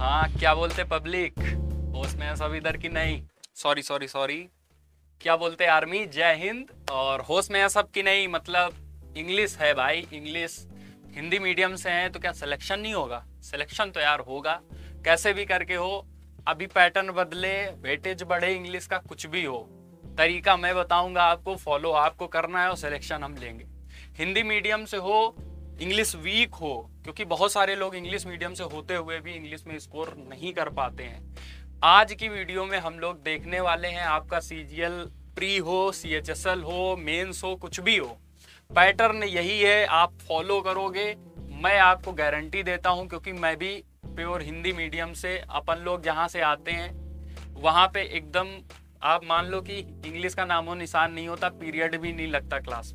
हाँ क्या बोलते पब्लिक होश सब इधर की नहीं सॉरी सॉरी सॉरी क्या बोलते आर्मी जय हिंद और होश में सब की नहीं मतलब इंग्लिश है भाई इंग्लिश हिंदी मीडियम से है तो क्या सिलेक्शन नहीं होगा सिलेक्शन तो यार होगा कैसे भी करके हो अभी पैटर्न बदले वेटेज बढ़े इंग्लिश का कुछ भी हो तरीका मैं बताऊंगा आपको फॉलो आपको करना है और सिलेक्शन हम लेंगे हिंदी मीडियम से हो इंग्लिश वीक हो क्योंकि बहुत सारे लोग इंग्लिश मीडियम से होते हुए भी इंग्लिश में स्कोर नहीं कर पाते हैं आज की वीडियो में हम लोग देखने वाले हैं आपका सी जी एल प्री हो सी एच एस एल हो मेन्स हो कुछ भी हो पैटर्न यही है आप फॉलो करोगे मैं आपको गारंटी देता हूं क्योंकि मैं भी प्योर हिंदी मीडियम से अपन लोग जहां से आते हैं वहां पे एकदम आप मान लो कि इंग्लिश का नामो निशान नहीं होता पीरियड भी नहीं लगता क्लास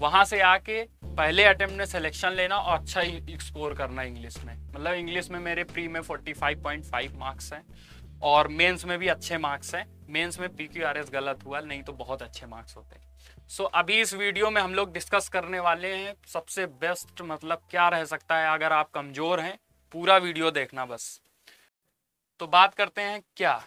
वहाँ से आके पहले अटेम्प्ट में सिलेक्शन लेना और अच्छा स्कोर करना इंग्लिश में मतलब इंग्लिश में मेरे प्री में 45.5 मार्क्स हैं और मेंस में भी अच्छे मार्क्स हैं मेंस में पी क्यू आर एस गलत हुआ नहीं तो बहुत अच्छे मार्क्स होते हैं सो so, अभी इस वीडियो में हम लोग डिस्कस करने वाले हैं सबसे बेस्ट मतलब क्या रह सकता है अगर आप कमज़ोर हैं पूरा वीडियो देखना बस तो बात करते हैं क्या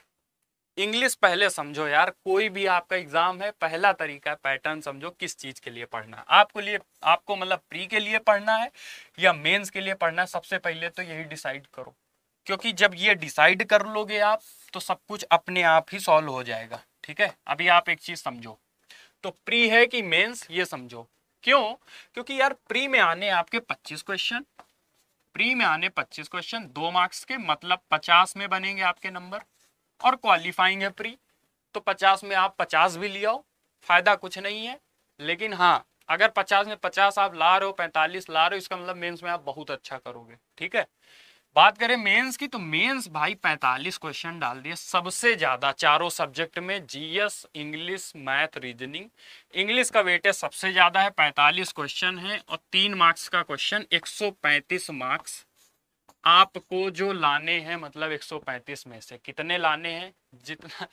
इंग्लिश पहले समझो यार कोई भी आपका एग्जाम है पहला तरीका पैटर्न समझो किस चीज के लिए पढ़ना आपको लिए आपको मतलब प्री के लिए पढ़ना है या मेंस के लिए पढ़ना है सबसे पहले तो यही डिसाइड करो क्योंकि जब ये डिसाइड कर लोगे आप तो सब कुछ अपने आप ही सॉल्व हो जाएगा ठीक है अभी आप एक चीज समझो तो प्री है कि मेन्स ये समझो क्यों क्योंकि यार प्री में आने आपके पच्चीस क्वेश्चन प्री में आने 25 क्वेश्चन दो मार्क्स के मतलब 50 में बनेंगे आपके नंबर और क्वालिफाइंग है प्री तो पचास में आप पचास भी लिया फायदा कुछ नहीं है लेकिन हाँ अगर पचास में पचास आप ला रहे हो पैंतालीस ला रहे हो इसका मतलब मेंस में आप बहुत अच्छा करोगे ठीक है बात करें मेंस की तो मेंस भाई 45 क्वेश्चन डाल दिए सबसे ज्यादा चारों सब्जेक्ट में GS English math reasoning English का वेटेज सबसे ज्यादा है 45 क्वेश्चन है और तीन मार्क्स का क्वेश्चन 135 मार्क्स आपको जो लाने हैं मतलब 135 में से कितने लाने हैं जितना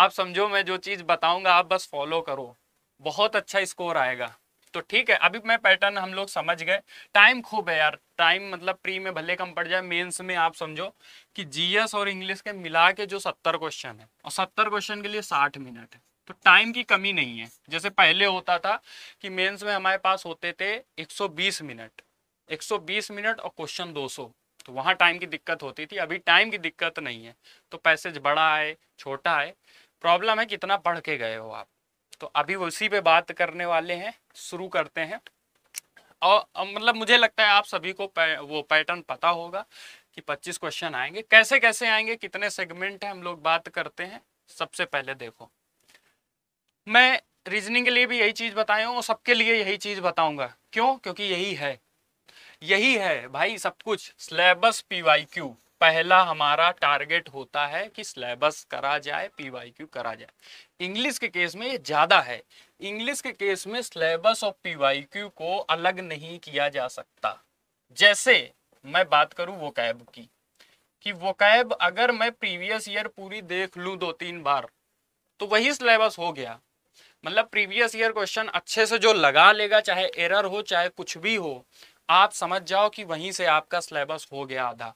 आप समझो मैं जो चीज बताऊंगा आप बस फॉलो करो बहुत अच्छा स्कोर आएगा तो ठीक है अभी मैं पैटर्न हम लोग समझ गए टाइम खूब है यार टाइम मतलब प्री में भले कम पड़ जाए मेंस में आप समझो कि जीएस और इंग्लिश के मिला के जो सत्तर क्वेश्चन है और सत्तर क्वेश्चन के लिए साठ मिनट है तो टाइम की कमी नहीं है जैसे पहले होता था कि मेंस में हमारे पास होते थे 120 मिनट 120 मिनट और क्वेश्चन 200 तो वहाँ टाइम की दिक्कत होती थी अभी टाइम की दिक्कत नहीं है तो पैसेज बड़ा आए छोटा आए प्रॉब्लम है कितना पढ़ के गए हो आप तो अभी उसी पे बात करने वाले हैं शुरू करते हैं और मतलब मुझे लगता है आप सभी को पै, वो पैटर्न पता होगा कि 25 क्वेश्चन आएंगे कैसे कैसे आएंगे कितने सेगमेंट है हम लोग बात करते हैं सबसे पहले देखो मैं रीजनिंग के लिए भी यही चीज़ बताया हूँ और सबके लिए यही चीज़ बताऊंगा क्यों क्योंकि यही है यही है भाई सब कुछ सिलेबस पीवाईक्यू पहला हमारा टारगेट होता है कि सिलेबस करा जाए पीवाईक्यू करा जाए इंग्लिश के केस में ये ज़्यादा है इंग्लिश के केस में सिलेबस और पीवाईक्यू को अलग नहीं किया जा सकता जैसे मैं बात करूं वो कैब की कि वो कैब अगर मैं प्रीवियस ईयर पूरी देख लू दो तीन बार तो वही सिलेबस हो गया मतलब प्रीवियस ईयर क्वेश्चन अच्छे से जो लगा लेगा चाहे एरर हो चाहे कुछ भी हो आप समझ जाओ कि वहीं से आपका सिलेबस हो गया आधा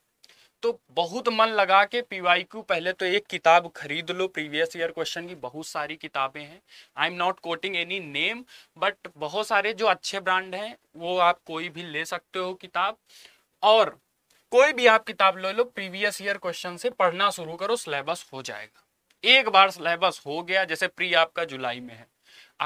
तो बहुत मन लगा के पी पहले तो एक किताब खरीद लो प्रीवियस ईयर क्वेश्चन की बहुत सारी किताबें हैं I am not quoting any name but बहुत सारे जो अच्छे ब्रांड हैं वो आप कोई भी ले सकते हो किताब और कोई भी आप किताब ले लो प्रीवियस ईयर क्वेश्चन से पढ़ना शुरू करो सिलेबस हो जाएगा एक बार सिलेबस हो गया जैसे प्री आपका जुलाई में है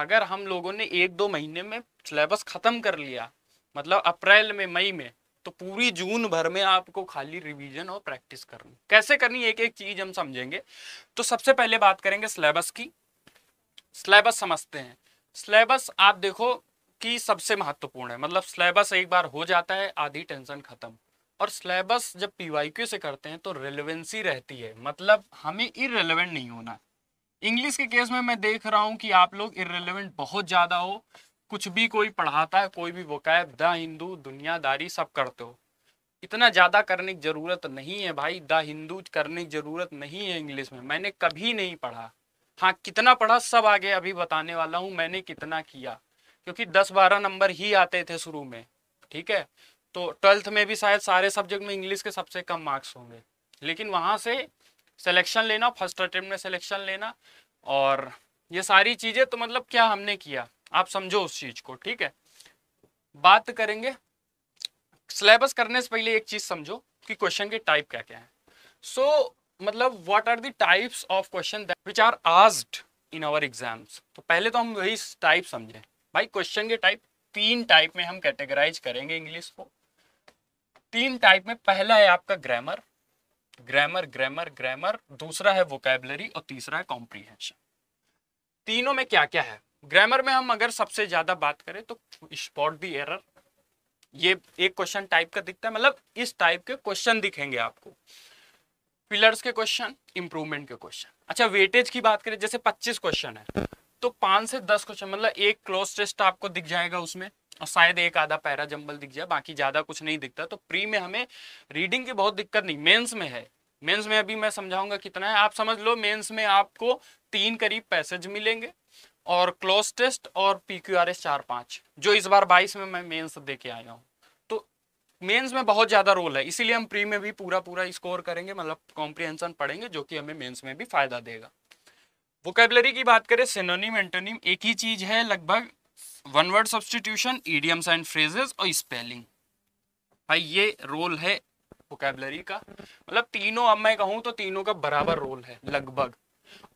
अगर हम लोगों ने एक दो महीने में सिलेबस खत्म कर लिया मतलब अप्रैल में मई में तो पूरी जून भर में आपको खाली रिवीजन और प्रैक्टिस करनी कैसे करनी एक एक चीज हम समझेंगे तो सबसे पहले बात करेंगे सिलेबस की सिलेबस समझते हैं सिलेबस आप देखो कि सबसे महत्वपूर्ण है मतलब सिलेबस एक बार हो जाता है आधी टेंशन खत्म और सिलेबस जब पी से करते हैं तो रेलिवेंसी रहती है मतलब हमें इरेलीवेंट नहीं होना इंग्लिश के केस में मैं देख रहा हूँ कि आप लोग इरेलीवेंट बहुत ज़्यादा हो कुछ भी कोई पढ़ाता है कोई भी वकैब द हिंदू दुनियादारी सब करते हो इतना ज़्यादा करने की ज़रूरत नहीं है भाई द हिंदू करने की ज़रूरत नहीं है इंग्लिश में मैंने कभी नहीं पढ़ा हाँ कितना पढ़ा सब आगे अभी बताने वाला हूँ मैंने कितना किया क्योंकि दस बारह नंबर ही आते थे शुरू में ठीक है तो ट्वेल्थ में भी शायद सारे सब्जेक्ट में इंग्लिश के सबसे कम मार्क्स होंगे लेकिन वहाँ से सिलेक्शन लेना फर्स्ट अटेम्प्ट में सिलेक्शन लेना और ये सारी चीज़ें तो मतलब क्या हमने किया आप समझो उस चीज को ठीक है बात करेंगे सिलेबस करने से पहले एक चीज समझो कि क्वेश्चन के टाइप क्या क्या है सो so, मतलब what are the types of question which are asked in our exams तो पहले तो हम वही टाइप समझे भाई क्वेश्चन के टाइप तीन टाइप में हम कैटेगराइज करेंगे इंग्लिश को तीन टाइप में पहला है आपका ग्रामर ग्रामर ग्रामर ग्रामर दूसरा है वोकेबलरी और तीसरा है कॉम्प्रीहेंशन तीनों में क्या क्या है ग्रामर में हम अगर सबसे ज्यादा बात करें तो स्पॉट दी एरर ये एक क्वेश्चन टाइप का दिखता है मतलब इस टाइप के क्वेश्चन दिखेंगे आपको पिलर्स के क्वेश्चन इंप्रूवमेंट के क्वेश्चन अच्छा वेटेज की बात करें जैसे 25 क्वेश्चन है तो पांच से दस क्वेश्चन मतलब एक क्लोज टेस्ट आपको दिख जाएगा उसमें और शायद एक आधा पैरा जंबल दिख जाए बाकी ज्यादा कुछ नहीं दिखता तो प्री में हमें रीडिंग की बहुत दिक्कत नहीं मेंस में है मेंस में अभी मैं समझाऊंगा कितना है आप समझ लो मेंस में आपको तीन करीब पैसेज मिलेंगे और क्लोज टेस्ट और पी क्यू आर एस चार पाँच जो इस बार बाईस में मैं मेन्स दे के आया हूँ तो मेन्स में बहुत ज़्यादा रोल है इसीलिए हम प्री में भी पूरा पूरा स्कोर करेंगे मतलब कॉम्प्रिहेंसन पढ़ेंगे जो कि हमें मेन्स में भी फायदा देगा वोकेबलरी की बात करें सिनोनिम एंटोनिम एक ही चीज़ है लगभग one word substitution idioms and phrases और स्पेलिंग भाई ये रोल है वोकेबलरी का मतलब तीनों अब मैं कहूँ तो तीनों का बराबर रोल है लगभग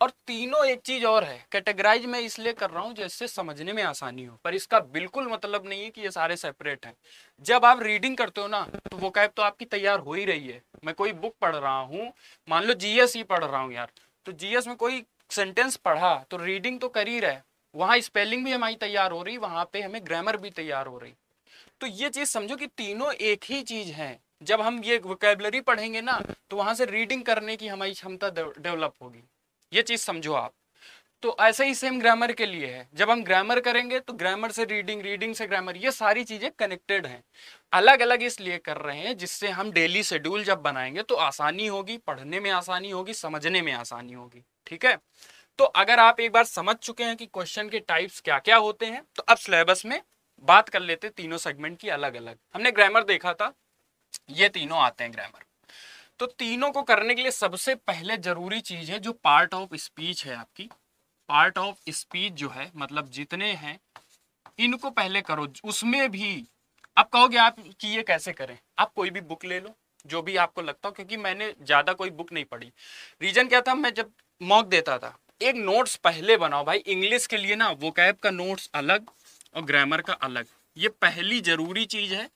और तीनों एक चीज और है कैटेगराइज मैं इसलिए कर रहा हूँ जिससे समझने में आसानी हो पर इसका बिल्कुल मतलब नहीं है कि ये सारे सेपरेट हैं जब आप रीडिंग करते हो ना तो वो कैब तो आपकी तैयार हो ही रही है मैं कोई बुक पढ़ रहा हूँ मान लो जीएस ही e पढ़ रहा हूँ यार तो जीएस में कोई सेंटेंस पढ़ा तो रीडिंग तो कर ही रहा वहां स्पेलिंग भी हमारी तैयार हो रही वहां पे हमें ग्रामर भी तैयार हो रही तो ये चीज समझो कि तीनों एक ही चीज है जब हम ये वोकेबलरी पढ़ेंगे ना तो वहां से रीडिंग करने की हमारी क्षमता डेवलप होगी ये चीज़ समझो आप तो ऐसे ही सेम ग्रामर के लिए है जब हम ग्रामर करेंगे तो ग्रामर से रीडिंग रीडिंग से ग्रामर ये सारी चीज़ें कनेक्टेड हैं अलग अलग इसलिए कर रहे हैं जिससे हम डेली शेड्यूल जब बनाएंगे तो आसानी होगी पढ़ने में आसानी होगी समझने में आसानी होगी ठीक है तो अगर आप एक बार समझ चुके हैं कि क्वेश्चन के टाइप्स क्या क्या होते हैं तो अब सिलेबस में बात कर लेते तीनों सेगमेंट की अलग अलग हमने ग्रामर देखा था ये तीनों आते हैं ग्रामर तो तीनों को करने के लिए सबसे पहले जरूरी चीज है जो पार्ट ऑफ स्पीच है आपकी पार्ट ऑफ स्पीच जो है मतलब जितने हैं इनको पहले करो उसमें भी आप कहोगे आप कि ये कैसे करें आप कोई भी बुक ले लो जो भी आपको लगता हो क्योंकि मैंने ज्यादा कोई बुक नहीं पढ़ी रीजन क्या था मैं जब मॉक देता था एक नोट्स पहले बनाओ भाई इंग्लिश के लिए ना वो कैब का नोट्स अलग और ग्रामर का अलग ये पहली जरूरी चीज है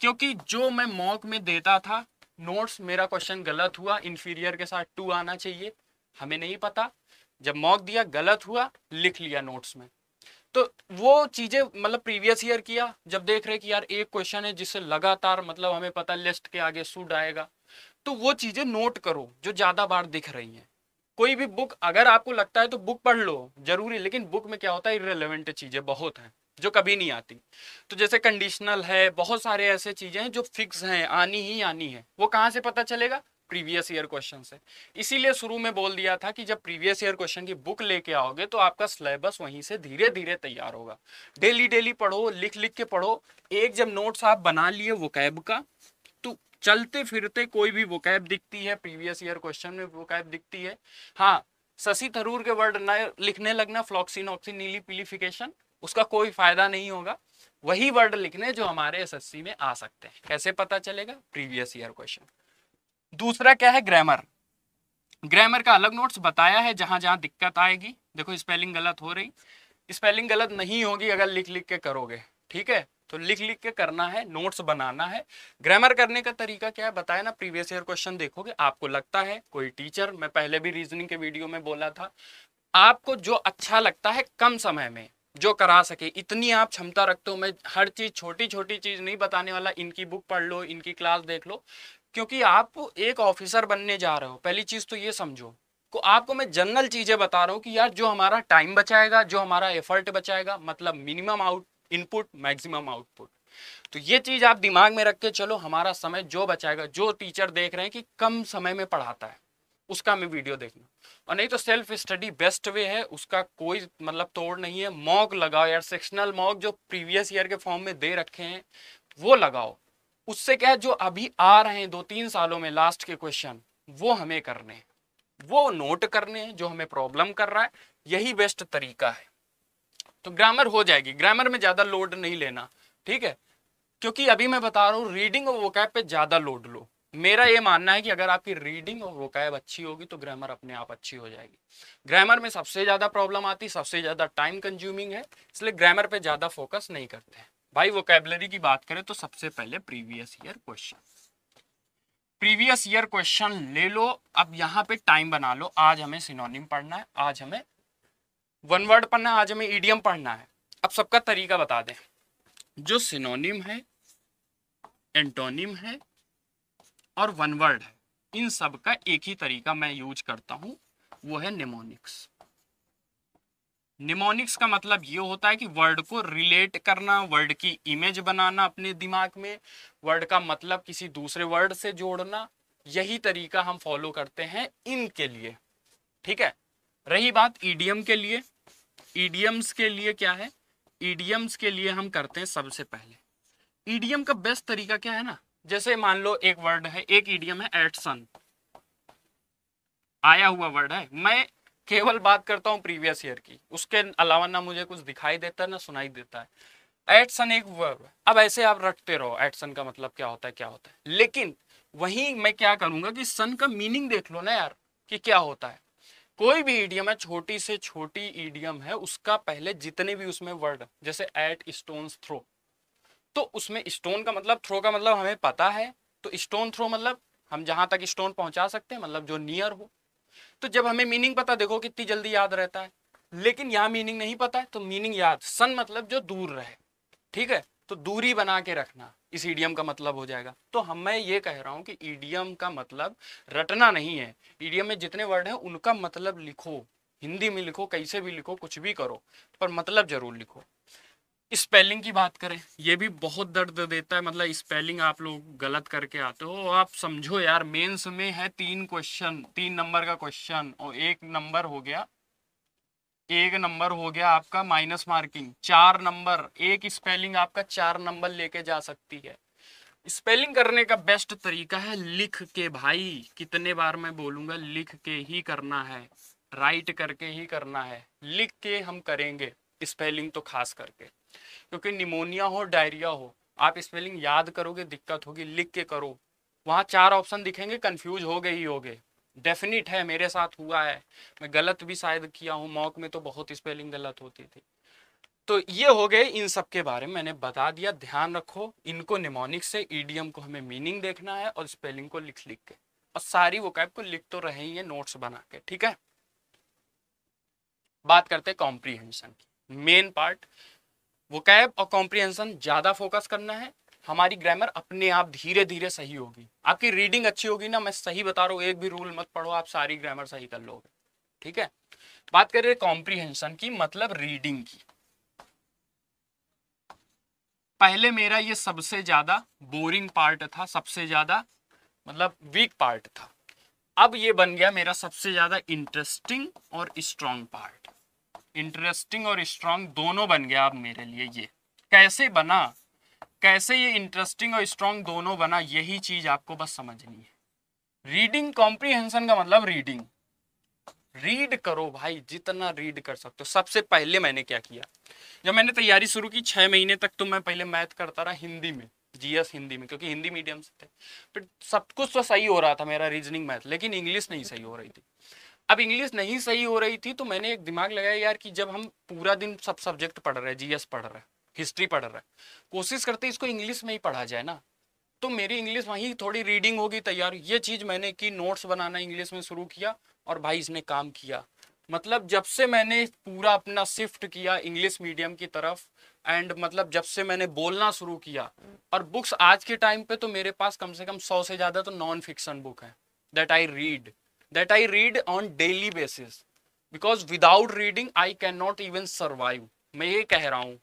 क्योंकि जो मैं मॉक में देता था नोट्स मेरा क्वेश्चन गलत हुआ इन्फीरियर के साथ टू आना चाहिए हमें नहीं पता जब मॉक दिया गलत हुआ लिख लिया नोट्स में तो वो चीज़ें मतलब प्रीवियस ईयर किया जब देख रहे कि यार एक क्वेश्चन है जिससे लगातार मतलब हमें पता लिस्ट के आगे सूट आएगा तो वो चीज़ें नोट करो जो ज़्यादा बार दिख रही हैं कोई भी बुक अगर आपको लगता है तो बुक पढ़ लो जरूरी लेकिन बुक में क्या होता है इरेलीवेंट चीज़ें बहुत हैं जो कभी नहीं आती तो जैसे कंडीशनल है बहुत सारे ऐसे चीजें हैं जो फिक्स हैं आनी ही आनी है वो कहाँ से पता चलेगा प्रीवियस ईयर क्वेश्चन से इसीलिए शुरू में बोल दिया था कि जब प्रीवियस ईयर क्वेश्चन की बुक लेके आओगे तो आपका सिलेबस वहीं से धीरे धीरे तैयार होगा डेली डेली पढ़ो लिख लिख के पढ़ो एक जब नोट्स आप बना लिए वो कैब का तो चलते फिरते कोई भी वो कैब दिखती है प्रीवियस ईयर क्वेश्चन में वो कैब दिखती है हाँ शशि थरूर के वर्ड लिखने लगना ऑक्सीन नीली पिलीफिकेशन उसका कोई फायदा नहीं होगा वही वर्ड लिखने जो हमारे एस में आ सकते हैं कैसे पता चलेगा प्रीवियस ईयर क्वेश्चन दूसरा क्या है ग्रामर ग्रामर का अलग नोट्स बताया है जहां जहां दिक्कत आएगी देखो स्पेलिंग गलत हो रही स्पेलिंग गलत नहीं होगी अगर लिख लिख के करोगे ठीक है तो लिख लिख के करना है नोट्स बनाना है ग्रामर करने का तरीका क्या है बताया ना प्रीवियस ईयर क्वेश्चन देखोगे आपको लगता है कोई टीचर मैं पहले भी रीजनिंग के वीडियो में बोला था आपको जो अच्छा लगता है कम समय में जो करा सके इतनी आप क्षमता रखते हो मैं हर चीज़ छोटी छोटी चीज़ नहीं बताने वाला इनकी बुक पढ़ लो इनकी क्लास देख लो क्योंकि आप एक ऑफिसर बनने जा रहे हो पहली चीज़ तो ये समझो को आपको मैं जनरल चीज़ें बता रहा हूँ कि यार जो हमारा टाइम बचाएगा जो हमारा एफर्ट बचाएगा मतलब minimum out input maximum output तो ये चीज़ आप दिमाग में रख के चलो हमारा समय जो बचाएगा जो टीचर देख रहे हैं कि कम समय में पढ़ाता है उसका मैं वीडियो देखना और नहीं तो सेल्फ स्टडी बेस्ट वे है उसका कोई मतलब तोड़ नहीं है मॉक लगाओ यार सेक्शनल मॉक जो प्रीवियस ईयर के फॉर्म में दे रखे हैं वो लगाओ उससे क्या है जो अभी आ रहे हैं दो तीन सालों में लास्ट के क्वेश्चन वो हमें करने हैं वो नोट करने हैं जो हमें प्रॉब्लम कर रहा है यही बेस्ट तरीका है तो ग्रामर हो जाएगी ग्रामर में ज़्यादा लोड नहीं लेना ठीक है क्योंकि अभी मैं बता रहा हूँ रीडिंग और कैप पे ज़्यादा लोड लो मेरा ये मानना है कि अगर आपकी रीडिंग और वोकैब अच्छी होगी तो ग्रामर अपने आप अच्छी हो जाएगी ग्रामर में सबसे ज़्यादा प्रॉब्लम आती सबसे ज़्यादा टाइम कंज्यूमिंग है इसलिए ग्रामर पे ज़्यादा फोकस नहीं करते हैं भाई वोकैबलरी की बात करें तो सबसे पहले previous year question previous year question ले लो अब यहाँ पे टाइम बना लो आज हमें सिनोनिम पढ़ना है आज हमें वन वर्ड पढ़ना है आज हमें ईडियम पढ़ना है अब सबका तरीका बता दें जो सिनोनिम है एंटोनिम है और वन वर्ड है इन सब का एक ही तरीका मैं यूज करता हूं वो है निमोनिक्स निमोनिक्स का मतलब ये होता है कि वर्ड को रिलेट करना वर्ड की इमेज बनाना अपने दिमाग में वर्ड का मतलब किसी दूसरे वर्ड से जोड़ना यही तरीका हम फॉलो करते हैं इनके लिए ठीक है रही बात ईडीएम के लिए ईडीएम्स के लिए क्या है ईडीएम्स के लिए हम करते हैं सबसे पहले ईडीएम का बेस्ट तरीका क्या है ना जैसे मान लो एक वर्ड है एक ईडियम है एट सन आया हुआ वर्ड है मैं केवल बात करता हूं प्रीवियस ईयर की उसके अलावा ना मुझे कुछ दिखाई देता है ना सुनाई देता है एडसन एक वर्ब अब ऐसे आप रटते रहो एडसन का मतलब क्या होता है क्या होता है लेकिन वही मैं क्या करूंगा कि सन का मीनिंग देख लो ना यार कि क्या होता है कोई भी ईडियम है छोटी से छोटी ईडियम है उसका पहले जितने भी उसमें वर्ड जैसे एट स्टोन थ्रो तो उसमें स्टोन का मतलब थ्रो का मतलब हमें पता है तो स्टोन थ्रो मतलब हम जहां तक स्टोन पहुंचा सकते हैं मतलब जो नियर हो तो जब हमें मीनिंग पता देखो कितनी जल्दी याद रहता है लेकिन यहाँ मीनिंग नहीं पता है तो मीनिंग याद सन मतलब जो दूर रहे ठीक है तो दूरी बना के रखना इस ईडियम का मतलब हो जाएगा तो हम मैं ये कह रहा हूं कि ईडियम का मतलब रटना नहीं है ईडियम में जितने वर्ड हैं उनका मतलब लिखो हिंदी में लिखो कैसे भी लिखो कुछ भी करो पर मतलब जरूर लिखो स्पेलिंग की बात करें ये भी बहुत दर्द देता है मतलब स्पेलिंग आप लोग गलत करके आते हो आप समझो यार मेंस में है तीन क्वेश्चन तीन नंबर का क्वेश्चन और एक नंबर हो गया एक नंबर हो गया आपका माइनस मार्किंग चार नंबर एक स्पेलिंग आपका चार नंबर लेके जा सकती है स्पेलिंग करने का बेस्ट तरीका है लिख के भाई कितने बार मैं बोलूंगा लिख के ही करना है राइट करके ही करना है लिख के हम करेंगे स्पेलिंग तो खास करके क्योंकि निमोनिया हो डायरिया हो आप स्पेलिंग याद करोगे दिक्कत होगी लिख के करो वहाँ चार ऑप्शन दिखेंगे कंफ्यूज हो गए ही हो गए डेफिनेट है मेरे साथ हुआ है मैं गलत भी शायद किया हूँ मॉक में तो बहुत स्पेलिंग गलत होती थी तो ये हो गए इन सब के बारे में मैंने बता दिया ध्यान रखो इनको निमोनिक से ईडीएम को हमें मीनिंग देखना है और स्पेलिंग को लिख लिख के और सारी वो कैब को लिख तो रहे ही है नोट्स बना के ठीक है बात करते हैं कॉम्प्रीहेंशन की मेन पार्ट वो कैब और कॉम्प्रिहेंशन ज़्यादा फोकस करना है हमारी ग्रामर अपने आप धीरे धीरे सही होगी आपकी रीडिंग अच्छी होगी ना मैं सही बता रहा हूँ एक भी रूल मत पढ़ो आप सारी ग्रामर सही कर लोगे ठीक है बात करें कॉम्प्रीहेंशन की मतलब रीडिंग की पहले मेरा ये सबसे ज्यादा बोरिंग पार्ट था सबसे ज्यादा मतलब वीक पार्ट था अब ये बन गया मेरा सबसे ज्यादा इंटरेस्टिंग और स्ट्रॉन्ग पार्ट इंटरेस्टिंग और स्ट्रांग दोनों बन गया अब मेरे लिए ये कैसे बना कैसे ये इंटरेस्टिंग और स्ट्रांग दोनों बना यही चीज आपको बस समझनी है रीडिंग कॉम्प्रीहेंशन का मतलब रीडिंग रीड करो भाई जितना रीड कर सकते हो सबसे पहले मैंने क्या किया जब मैंने तैयारी शुरू की छह महीने तक तो मैं पहले मैथ करता रहा हिंदी में जीएस हिंदी में क्योंकि हिंदी मीडियम से थे फिर सब कुछ तो सही हो रहा था मेरा रीजनिंग मैथ लेकिन इंग्लिश नहीं सही हो रही थी अब इंग्लिश नहीं सही हो रही थी तो मैंने एक दिमाग लगाया यार कि जब हम पूरा दिन सब सब्जेक्ट पढ़ रहे हैं जीएस पढ़ रहे हैं हिस्ट्री पढ़ रहे हैं कोशिश करते इसको इंग्लिश में ही पढ़ा जाए ना तो मेरी इंग्लिश वहीं थोड़ी रीडिंग होगी तैयार ये चीज़ मैंने की नोट्स बनाना इंग्लिश में शुरू किया और भाई इसने काम किया मतलब जब से मैंने पूरा अपना शिफ्ट किया इंग्लिश मीडियम की तरफ एंड मतलब जब से मैंने बोलना शुरू किया और बुक्स आज के टाइम पे तो मेरे पास कम से कम सौ से ज़्यादा तो नॉन फिक्शन बुक है that I read that I read on daily basis because without reading I cannot even survive मैं ये कह रहा हूँ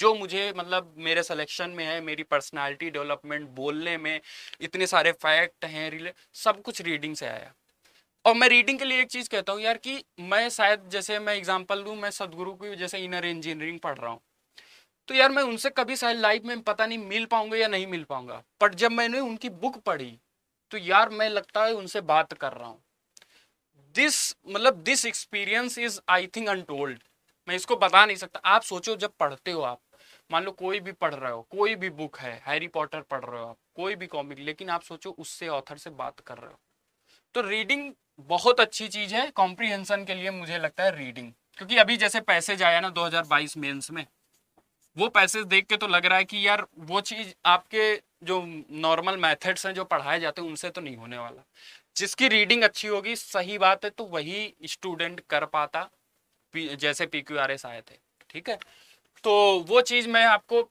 जो मुझे मतलब मेरे सिलेक्शन में है मेरी पर्सनालिटी डेवलपमेंट बोलने में इतने सारे फैक्ट हैं रिले सब कुछ रीडिंग से आया और मैं रीडिंग के लिए एक चीज़ कहता हूँ यार कि मैं शायद जैसे मैं एग्जांपल दूँ मैं सदगुरु की जैसे इनर इंजीनियरिंग पढ़ रहा हूँ तो यार मैं उनसे कभी शायद लाइफ में पता नहीं मिल पाऊंगा या नहीं मिल पाऊंगा पर जब मैंने उनकी बुक पढ़ी तो यार मैं लगता है उनसे बात कर रहा हूँ दिस मतलब this experience is I think untold मैं इसको बता नहीं सकता आप सोचो जब पढ़ते हो आप मान लो कोई भी पढ़ रहे हो कोई भी बुक है हैरी पॉटर पढ़ रहे हो आप कोई भी कॉमिक लेकिन आप सोचो उससे ऑथर से बात कर रहे हो तो रीडिंग बहुत अच्छी चीज है कॉम्प्रीहेंशन के लिए मुझे लगता है रीडिंग क्योंकि अभी जैसे पैसे जाया ना 2022 मेंस में वो पैसेज देख के तो लग रहा है कि यार वो चीज आपके जो नॉर्मल मेथड्स हैं जो पढ़ाए जाते हैं उनसे तो नहीं होने वाला जिसकी रीडिंग अच्छी होगी सही बात है तो वही स्टूडेंट कर पाता जैसे पी क्यू आर एस आए थे ठीक है तो वो चीज़ मैं आपको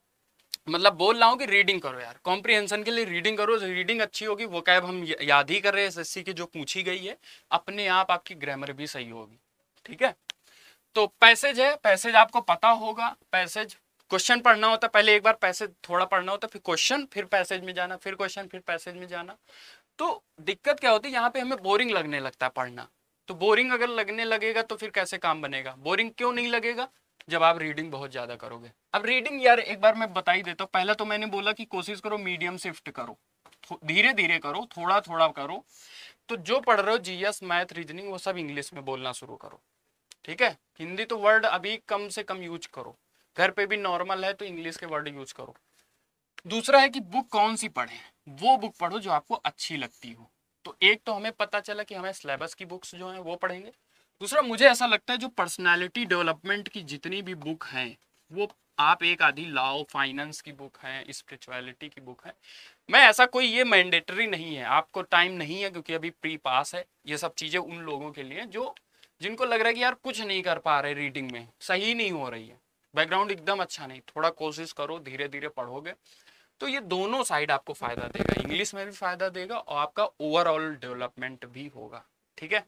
मतलब बोल रहा हूँ कि रीडिंग करो यार कॉम्प्रिहेंशन के लिए रीडिंग करो रीडिंग अच्छी होगी वो कैब हम याद ही कर रहे हैं एसएससी की जो पूछी गई है अपने आप आपकी ग्रामर भी सही होगी ठीक है तो पैसेज है पैसेज आपको पता होगा पैसेज क्वेश्चन पढ़ना होता है पहले एक बार पैसेज थोड़ा पढ़ना होता है फिर क्वेश्चन फिर पैसेज में जाना फिर क्वेश्चन फिर पैसेज में जाना तो दिक्कत क्या होती है यहाँ पे हमें बोरिंग लगने लगता है पढ़ना तो बोरिंग अगर लगने लगेगा तो फिर कैसे काम बनेगा बोरिंग क्यों नहीं लगेगा जब आप रीडिंग बहुत ज़्यादा करोगे अब रीडिंग यार एक बार मैं बता ही देता हूँ पहला तो मैंने बोला कि कोशिश करो मीडियम शिफ्ट करो धीरे धीरे करो थोड़ा थोड़ा करो तो जो पढ़ रहे हो जीएस मैथ रीजनिंग वो सब इंग्लिश में बोलना शुरू करो ठीक है हिंदी तो वर्ड अभी कम से कम यूज करो घर पे भी नॉर्मल है तो इंग्लिश के वर्ड यूज करो दूसरा है कि बुक कौन सी पढ़े वो बुक पढ़ो जो आपको अच्छी लगती हो तो एक तो हमें पता चला कि हमें सिलेबस की बुक्स जो हैं वो पढ़ेंगे दूसरा मुझे ऐसा लगता है जो पर्सनालिटी डेवलपमेंट की जितनी भी बुक हैं वो आप एक आधी लाओ फाइनेंस की बुक है स्पिरिचुअलिटी की बुक है मैं ऐसा कोई ये मैंडेटरी नहीं है आपको टाइम नहीं है क्योंकि अभी प्री पास है ये सब चीज़ें उन लोगों के लिए जो जिनको लग रहा है कि यार कुछ नहीं कर पा रहे रीडिंग में सही नहीं हो रही है बैकग्राउंड एकदम अच्छा नहीं थोड़ा कोशिश करो धीरे धीरे पढ़ोगे तो ये दोनों साइड आपको फायदा देगा इंग्लिश में भी फायदा देगा और आपका ओवरऑल डेवलपमेंट भी होगा ठीक है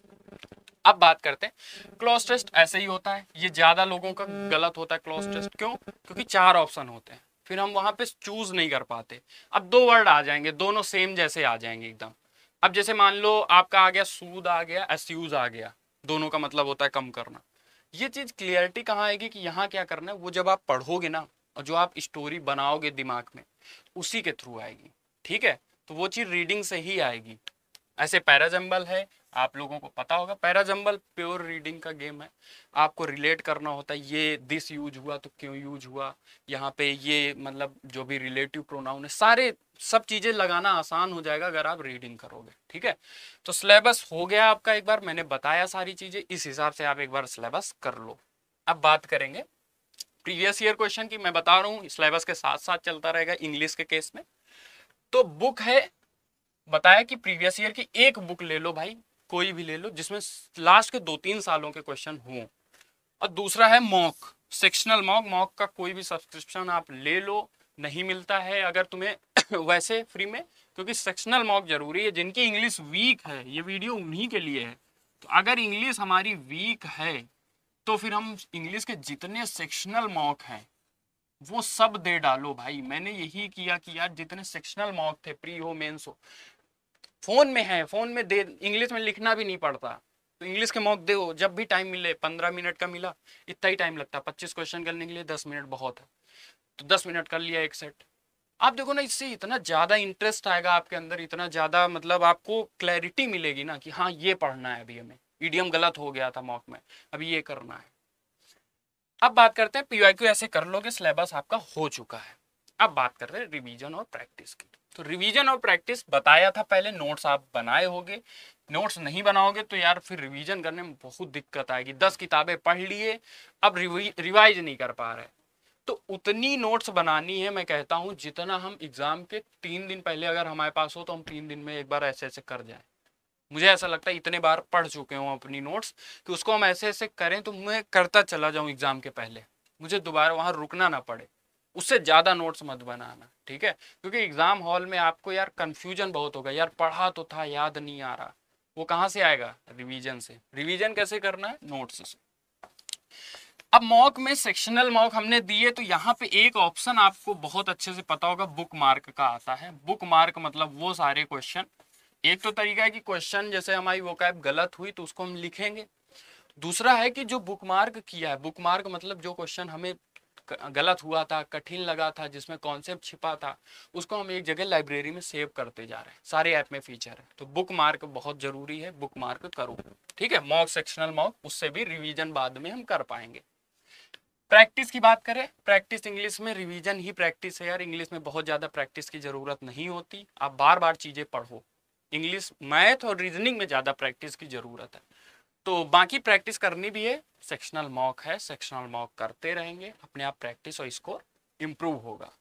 अब बात करते हैं क्लॉज टेस्ट ऐसे ही होता है ये ज्यादा लोगों का गलत होता है क्लॉज टेस्ट क्यों क्योंकि चार ऑप्शन होते हैं फिर हम वहां पे चूज नहीं कर पाते अब दो वर्ड आ जाएंगे दोनों सेम जैसे आ जाएंगे एकदम अब जैसे मान लो आपका आ गया सूद आ गया एस्यूज आ गया दोनों का मतलब होता है कम करना ये चीज क्लियरिटी कहाँ आएगी कि यहाँ क्या करना है वो जब आप पढ़ोगे ना और जो आप स्टोरी बनाओगे दिमाग में उसी के थ्रू आएगी ठीक है तो वो चीज रीडिंग से ही आएगी ऐसे पैराजम्बल है आप लोगों को पता होगा पैराजम्बल प्योर रीडिंग का गेम है आपको रिलेट करना होता है ये दिस यूज हुआ तो क्यों यूज हुआ यहाँ पे ये मतलब जो भी रिलेटिव प्रोनाउन है सारे सब चीज़ें लगाना आसान हो जाएगा अगर आप रीडिंग करोगे ठीक है तो सिलेबस हो गया आपका एक बार मैंने बताया सारी चीज़ें इस हिसाब से आप एक बार सिलेबस कर लो अब बात करेंगे प्रीवियस ईयर क्वेश्चन की मैं बता रहा हूँ सिलेबस के साथ साथ चलता रहेगा इंग्लिश के केस में तो बुक है बताया कि प्रीवियस ईयर की एक बुक ले लो भाई कोई भी ले लो जिसमें लास्ट के दो तीन सालों के क्वेश्चन हों और दूसरा है मॉक सेक्शनल मॉक मॉक का कोई भी सब्सक्रिप्शन आप ले लो नहीं मिलता है अगर तुम्हें वैसे फ्री में क्योंकि सेक्शनल मॉक जरूरी है जिनकी इंग्लिश वीक है ये वीडियो उन्हीं के लिए है तो अगर इंग्लिश हमारी वीक है तो फिर हम इंग्लिश के जितने सेक्शनल मॉक हैं वो सब दे डालो भाई मैंने यही किया कि यार जितने सेक्शनल मॉक थे प्री हो मेन्स हो फोन में है फोन में दे इंग्लिश में लिखना भी नहीं पड़ता तो इंग्लिश के मॉक दे हो, जब भी टाइम मिले पंद्रह मिनट का मिला इतना ही टाइम लगता है पच्चीस क्वेश्चन करने के लिए दस मिनट बहुत है तो दस मिनट कर लिया एक सेट आप देखो ना इससे इतना ज़्यादा इंटरेस्ट आएगा आपके अंदर इतना ज़्यादा मतलब आपको क्लैरिटी मिलेगी ना कि हाँ ये पढ़ना है अभी हमें ईडीएम e गलत हो गया था मॉक में अभी ये करना है अब बात करते हैं पीवाईक्यू ऐसे कर लोगे सिलेबस आपका हो चुका है अब बात करते हैं रिवीजन और प्रैक्टिस की तो रिवीजन और प्रैक्टिस बताया था पहले नोट्स आप बनाए होंगे नोट्स नहीं बनाओगे तो यार फिर रिवीजन करने में बहुत दिक्कत आएगी दस किताबें पढ़ लिए अब रिवाइज नहीं कर पा रहे तो उतनी नोट्स बनानी है मैं कहता हूं जितना हम एग्जाम के तीन दिन पहले अगर हमारे पास हो तो हम तीन दिन में एक बार ऐसे ऐसे कर जाए मुझे ऐसा लगता है इतने बार पढ़ चुके हूँ अपनी नोट्स कि उसको हम ऐसे ऐसे करें तो मैं करता चला जाऊँ एग्जाम के पहले मुझे दोबारा वहाँ रुकना ना पड़े उससे ज़्यादा नोट्स मत बनाना ठीक है क्योंकि एग्ज़ाम हॉल में आपको यार कन्फ्यूजन बहुत होगा यार पढ़ा तो था याद नहीं आ रहा वो कहाँ से आएगा रिवीजन से रिवीजन कैसे करना है नोट्स से अब मॉक में सेक्शनल मॉक हमने दिए तो यहाँ पे एक ऑप्शन आपको बहुत अच्छे से पता होगा बुक मार्क का आता है बुक मार्क मतलब वो सारे क्वेश्चन एक तो तरीका है कि क्वेश्चन जैसे हमारी वो कैब गलत हुई तो उसको हम लिखेंगे दूसरा है कि जो बुकमार्क किया है बुकमार्क मतलब जो क्वेश्चन हमें गलत हुआ था कठिन लगा था जिसमें कॉन्सेप्ट छिपा था उसको हम एक जगह लाइब्रेरी में सेव करते जा रहे हैं सारे ऐप में फीचर है तो बुक मार्क बहुत जरूरी है बुक मार्क करो ठीक है मॉक सेक्शनल मॉक उससे भी रिवीजन बाद में हम कर पाएंगे प्रैक्टिस की बात करें प्रैक्टिस इंग्लिश में रिवीजन ही प्रैक्टिस है यार इंग्लिश में बहुत ज़्यादा प्रैक्टिस की ज़रूरत नहीं होती आप बार बार चीज़ें पढ़ो इंग्लिश मैथ और रीजनिंग में ज़्यादा प्रैक्टिस की ज़रूरत है तो बाकी प्रैक्टिस करनी भी है सेक्शनल मॉक है सेक्शनल मॉक करते रहेंगे अपने आप प्रैक्टिस और स्कोर इम्प्रूव होगा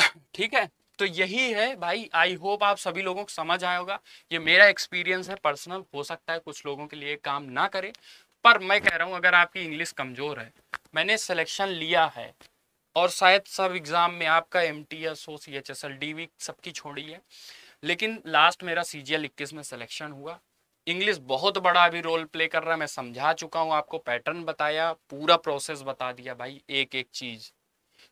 ठीक है तो यही है भाई आई होप आप सभी लोगों को समझ आया होगा ये मेरा एक्सपीरियंस है पर्सनल हो सकता है कुछ लोगों के लिए काम ना करे पर मैं कह रहा हूँ अगर आपकी इंग्लिश कमज़ोर है मैंने सिलेक्शन लिया है और शायद सब एग्ज़ाम में आपका एम टी एस हो C H S L D V सबकी छोड़ी है लेकिन लास्ट मेरा सी जी एल इक्कीस में सिलेक्शन हुआ इंग्लिश बहुत बड़ा अभी रोल प्ले कर रहा है मैं समझा चुका हूँ आपको पैटर्न बताया पूरा प्रोसेस बता दिया भाई एक एक चीज़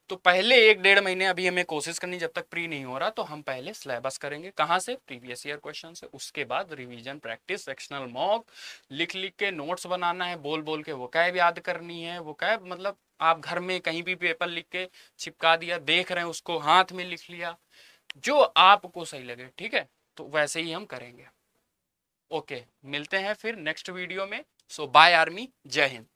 तो पहले एक डेढ़ महीने अभी हमें कोशिश करनी जब तक प्री नहीं हो रहा तो हम पहले सिलेबस करेंगे कहाँ से प्रीवियस ईयर क्वेश्चन से उसके बाद रिवीजन प्रैक्टिस सेक्शनल मॉक लिख लिख के नोट्स बनाना है बोल बोल के वो कैब याद करनी है वो कैब मतलब आप घर में कहीं भी पेपर लिख के चिपका दिया देख रहे हैं उसको हाथ में लिख लिया जो आपको सही लगे ठीक है तो वैसे ही हम करेंगे ओके मिलते हैं फिर नेक्स्ट वीडियो में सो बाय आर्मी जय हिंद